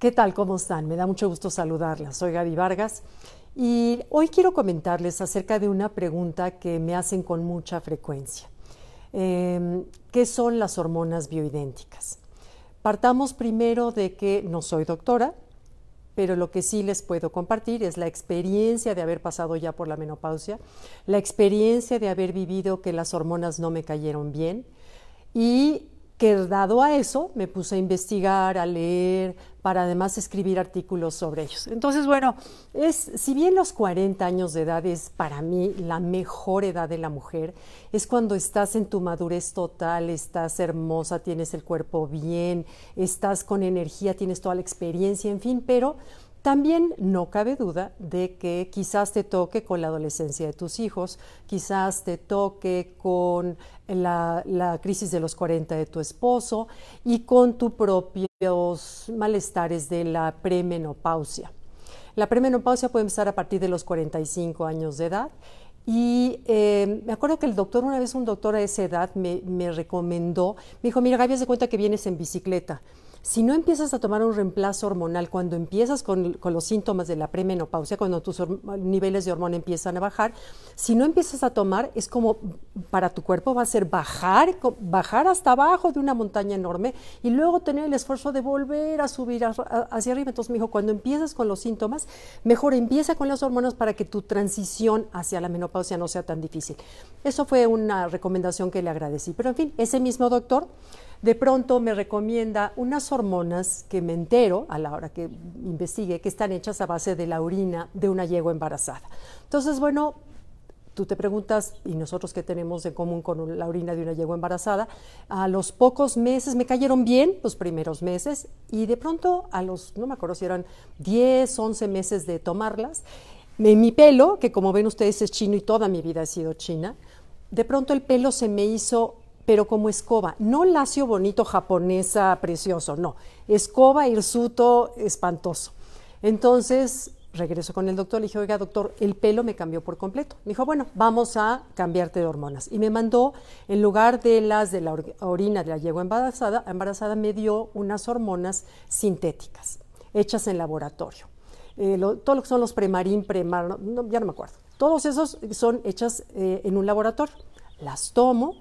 ¿Qué tal? ¿Cómo están? Me da mucho gusto saludarlas. Soy Gaby Vargas y hoy quiero comentarles acerca de una pregunta que me hacen con mucha frecuencia. Em, ¿Qué son las hormonas bioidénticas? Partamos primero de que no soy doctora, pero lo que sí les puedo compartir es la experiencia de haber pasado ya por la menopausia, la experiencia de haber vivido que las hormonas no me cayeron bien y que dado a eso me puse a investigar, a leer, para además escribir artículos sobre ellos. Entonces, bueno, es, si bien los 40 años de edad es para mí la mejor edad de la mujer, es cuando estás en tu madurez total, estás hermosa, tienes el cuerpo bien, estás con energía, tienes toda la experiencia, en fin, pero también no cabe duda de que quizás te toque con la adolescencia de tus hijos, quizás te toque con la, crisis de los 40 de tu esposo y con tus propios malestares de la premenopausia. La premenopausia puede empezar a partir de los 45 años de edad y eh, me acuerdo que el doctor, una vez un doctor a esa edad me, me recomendó, me dijo, mira, Gaby, haz de cuenta que vienes en bicicleta si no empiezas a tomar un reemplazo hormonal cuando empiezas con, los síntomas de la premenopausia, cuando tus niveles de hormona empiezan a bajar, si no empiezas a tomar, es como para tu cuerpo va a ser bajar, bajar hasta abajo de una montaña enorme y luego tener el esfuerzo de volver a subir hacia arriba. Entonces me cuando empiezas con los síntomas, mejor empieza con las hormonas para que tu transición hacia la menopausia no sea tan difícil. Eso fue una recomendación que le agradecí. Pero en fin, ese mismo doctor de pronto me recomienda unas hormonas que me entero a la hora que investigue que están hechas a base de la orina de una yegua embarazada. Entonces, bueno, tú te preguntas, y nosotros qué tenemos en común con la orina de una yegua embarazada, a los pocos meses me cayeron bien, los primeros meses, y de pronto a los, no me acuerdo si eran 10, 11 meses de tomarlas, en mi pelo, que como ven ustedes es chino y toda mi vida ha sido china, de pronto el pelo se me hizo pero como escoba, no lacio bonito japonesa precioso, no, escoba hirsuto espantoso. Entonces regreso con el doctor, le dije, oiga doctor, el pelo me cambió por completo. Me dijo, bueno, vamos a cambiarte de hormonas. Y me mandó, en lugar de las de la orina de la yegua embarazada, embarazada me dio unas hormonas sintéticas, hechas en laboratorio. Eh, todo lo que son los premarín, premar, ya no me acuerdo. Todos esos son hechas eh, en un laboratorio. Las tomo,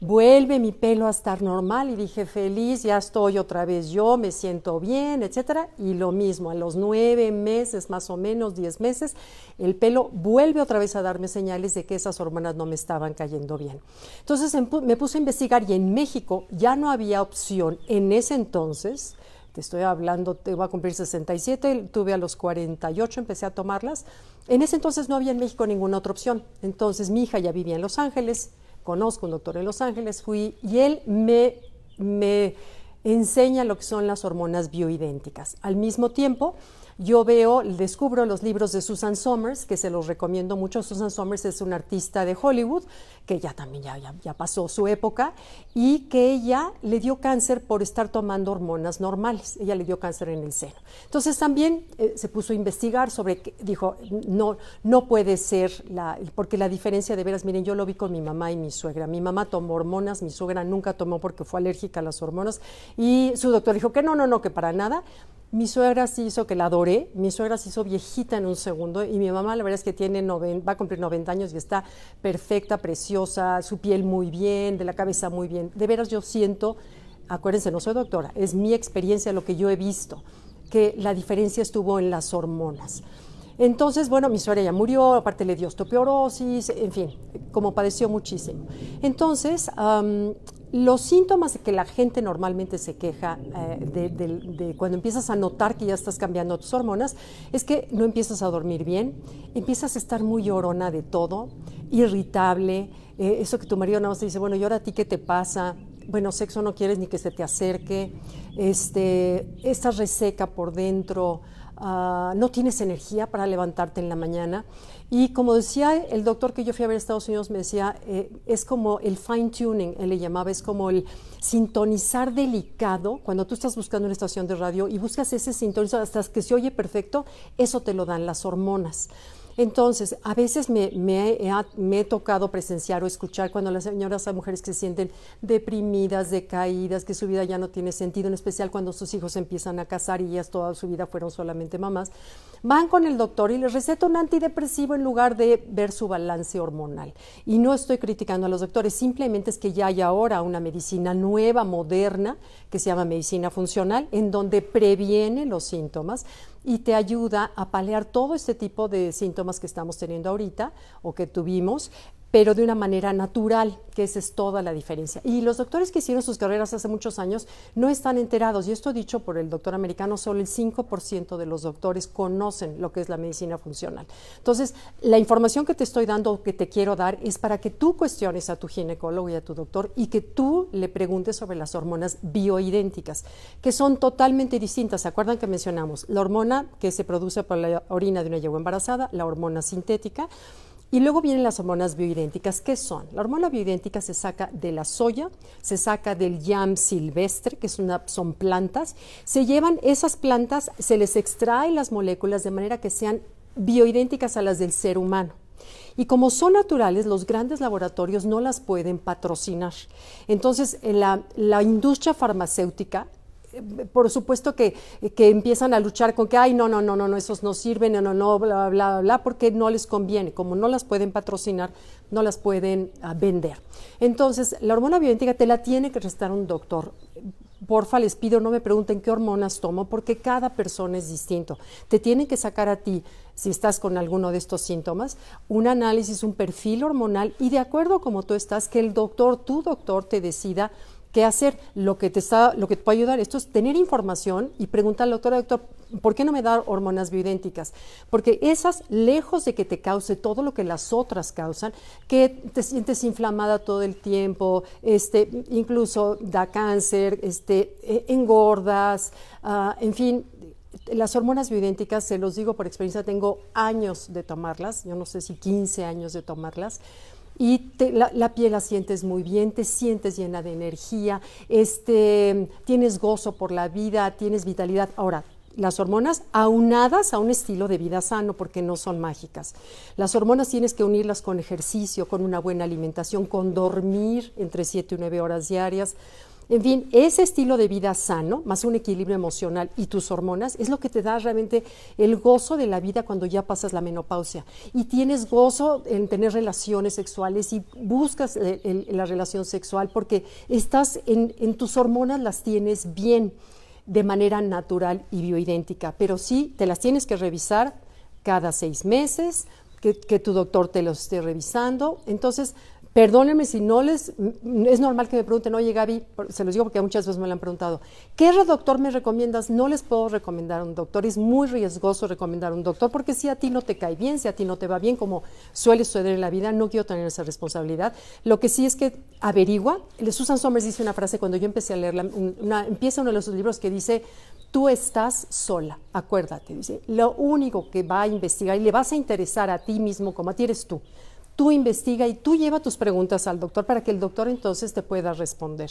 vuelve mi pelo a estar normal y dije feliz, ya estoy otra vez yo, me siento bien, etcétera. Y lo mismo, a los nueve meses, más o menos diez meses, el pelo vuelve otra vez a darme señales de que esas hormonas no me estaban cayendo bien. Entonces em, me puse a investigar y en México ya no había opción en ese entonces. Te estoy hablando, te voy a cumplir 67, tuve a los 48, empecé a tomarlas. En ese entonces no había en México ninguna otra opción. Entonces mi hija ya vivía en Los Ángeles, conozco, un doctor en Los Ángeles, fui y él me, me enseña lo que son las hormonas bioidénticas. Al mismo tiempo, yo veo, descubro los libros de Susan Somers, que se los recomiendo mucho. Susan Somers es una artista de Hollywood, que ya también ya, ya, pasó su época, y que ella le dio cáncer por estar tomando hormonas normales. Ella le dio cáncer en el seno. Entonces también eh, se puso a investigar sobre, que, dijo, no, no puede ser, la, porque la diferencia de veras, miren, yo lo vi con mi mamá y mi suegra. Mi mamá tomó hormonas, mi suegra nunca tomó porque fue alérgica a las hormonas, y su doctor dijo que no, no, no, que para nada. Mi suegra sí hizo que la adoré, mi suegra se hizo viejita en un segundo y mi mamá la verdad es que tiene va a cumplir 90 años y está perfecta, preciosa, su piel muy bien, de la cabeza muy bien. De veras yo siento, acuérdense, no soy doctora, es mi experiencia, lo que yo he visto, que la diferencia estuvo en las hormonas. Entonces, bueno, mi suegra ya murió, aparte le dio osteoporosis, en fin, como padeció muchísimo. Entonces, los síntomas de que la gente normalmente se queja eh, de, cuando empiezas a notar que ya estás cambiando tus hormonas es que no empiezas a dormir bien, empiezas a estar muy llorona de todo, irritable, eh, eso que tu marido nada más te dice, bueno, ¿y ahora a ti qué te pasa? Bueno, sexo no quieres ni que se te acerque, este, estás reseca por dentro, Ah, no tienes energía para levantarte en la mañana. Y como decía el doctor que yo fui a ver en Estados Unidos, me decía, eh, es como el fine tuning, él le llamaba, es como el sintonizar delicado, cuando tú estás buscando una estación de radio y buscas ese sintonizar hasta que se oye perfecto, eso te lo dan las hormonas. Entonces, a veces me, he, tocado presenciar o escuchar cuando las señoras a mujeres que se sienten deprimidas, decaídas, que su vida ya no tiene sentido, en especial cuando sus hijos empiezan a casar y ellas toda su vida fueron solamente mamás, van con el doctor y les receta un antidepresivo en lugar de ver su balance hormonal. Y no estoy criticando a los doctores, simplemente es que ya hay ahora una medicina nueva, moderna, que se llama medicina funcional, en donde previene los síntomas y te ayuda a paliar todo este tipo de síntomas que estamos teniendo ahorita o que tuvimos pero de una manera natural, que esa es toda la diferencia. Y los doctores que hicieron sus carreras hace muchos años no están enterados, y esto dicho por el doctor americano, solo el 5% de los doctores conocen lo que es la medicina funcional. Entonces, la información que te estoy dando, que te quiero dar, es para que tú cuestiones a tu ginecólogo y a tu doctor y que tú le preguntes sobre las hormonas bioidénticas, que son totalmente distintas. ¿Se acuerdan que mencionamos la hormona que se produce por la orina de una yegua embarazada, la hormona sintética? Y luego vienen las hormonas bioidénticas. ¿Qué son? La hormona bioidéntica se saca de la soya, se saca del yam silvestre, que es una, son plantas. Se llevan esas plantas, se les extrae las moléculas de manera que sean bioidénticas a las del ser humano. Y como son naturales, los grandes laboratorios no las pueden patrocinar. Entonces, la, la industria farmacéutica eh, por supuesto que, empiezan a luchar con que, ay, no, no, no, no, no, esos no sirven, no, no, no, bla, bla, bla, porque no les conviene. Como no las pueden patrocinar, no las pueden ah, vender. Entonces, la hormona bioidéntica te la tiene que restar un doctor porfa, les pido, no me pregunten qué hormonas tomo, porque cada persona es distinto. Te tienen que sacar a ti, si estás con alguno de estos síntomas, un análisis, un perfil hormonal y de acuerdo como tú estás, que el doctor, tu doctor, te decida qué hacer, lo que te está, lo que te puede ayudar. Esto es tener información y preguntar al doctor, doctor, ¿por qué no me da hormonas bioidénticas? Porque esas, lejos de que te cause todo lo que las otras causan, que te sientes inflamada todo el tiempo, este, incluso da cáncer, este, e, engordas, ah, en fin, las hormonas bioidénticas, se los digo por experiencia, tengo años de tomarlas, yo no sé si 15 años de tomarlas y la, piel la sientes muy bien, te sientes llena de energía, este, tienes gozo por la vida, tienes vitalidad. Ahora, las hormonas aunadas a un estilo de vida sano, porque no son mágicas. Las hormonas tienes que unirlas con ejercicio, con una buena alimentación, con dormir entre 7 y 9 horas diarias. En fin, ese estilo de vida sano, más un equilibrio emocional y tus hormonas, es lo que te da realmente el gozo de la vida cuando ya pasas la menopausia. Y tienes gozo en tener relaciones sexuales y buscas la relación sexual porque estás en, tus hormonas las tienes bien de manera natural y bioidéntica, pero sí te las tienes que revisar cada seis meses, que, tu doctor te los esté revisando. Entonces, Perdónenme si no les... Es normal que me pregunten, oye Gaby, se los digo porque muchas veces me lo han preguntado, ¿qué doctor me recomiendas? No les puedo recomendar a un doctor, es muy riesgoso recomendar a un doctor porque si a ti no te cae bien, si a ti no te va bien, como suele suceder en la vida, no quiero tener esa responsabilidad. Lo que sí es que averigua, Susan Somers dice una frase cuando yo empecé a leerla, empieza uno de los libros que dice, tú estás sola, acuérdate, dice, lo único que va a investigar y le vas a interesar a ti mismo como a ti eres tú tú investiga y tú lleva tus preguntas al doctor para que el doctor entonces te pueda responder.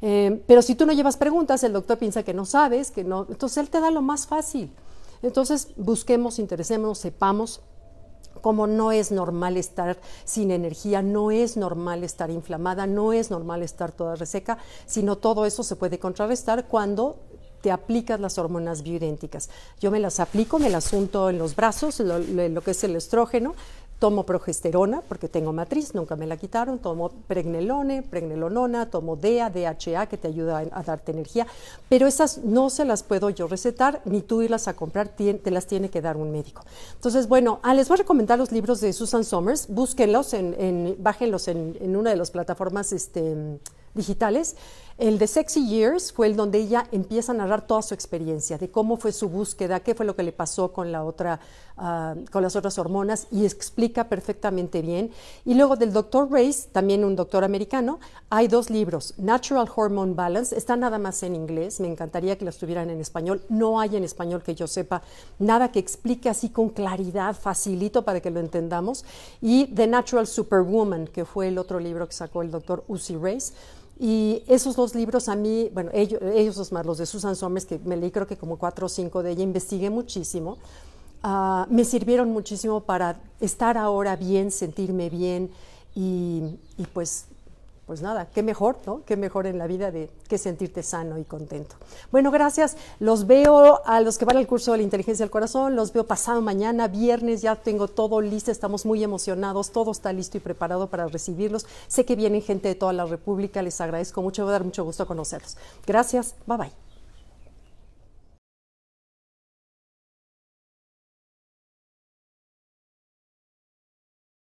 Em, pero si tú no llevas preguntas, el doctor piensa que no sabes, que no, entonces él te da lo más fácil. Entonces busquemos, interesemos, sepamos cómo no es normal estar sin energía, no es normal estar inflamada, no es normal estar toda reseca, sino todo eso se puede contrarrestar cuando te aplicas las hormonas bioidénticas. Yo me las aplico, me las asunto en los brazos, lo que es el estrógeno, tomo progesterona porque tengo matriz, nunca me la quitaron, tomo pregnelone, pregnelonona, tomo DEA, DHA que te ayuda a, darte energía, pero esas no se las puedo yo recetar ni tú irlas a comprar, te, las tiene que dar un médico. Entonces, bueno, ah, les voy a recomendar los libros de Susan Somers, búsquenlos, en, en bájenlos en, una de las plataformas este, digitales. El de Sexy Years fue el donde ella empieza a narrar toda su experiencia, de cómo fue su búsqueda, qué fue lo que le pasó con, la otra, ah, con las otras hormonas y explica perfectamente bien. Y luego del doctor Race, también un doctor americano, hay dos libros, Natural Hormone Balance, está nada más en inglés, me encantaría que lo estuvieran en español, no hay en español que yo sepa nada que explique así con claridad, facilito para que lo entendamos, y The Natural Superwoman, que fue el otro libro que sacó el doctor Uzi Race y esos dos libros a mí, bueno, ellos, ellos más, los de Susan Somers, que me leí creo que como cuatro o cinco de ella, investigué muchísimo, ah, me sirvieron muchísimo para estar ahora bien, sentirme bien y pues pues nada, qué mejor, ¿no? Qué mejor en la vida de que sentirte sano y contento. Bueno, gracias. Los veo a los que van al curso de la inteligencia del corazón, los veo pasado mañana, viernes, ya tengo todo listo, estamos muy emocionados, todo está listo y preparado para recibirlos. Sé que vienen gente de toda la República, les agradezco mucho, voy a dar mucho gusto conocerlos. Gracias, bye bye.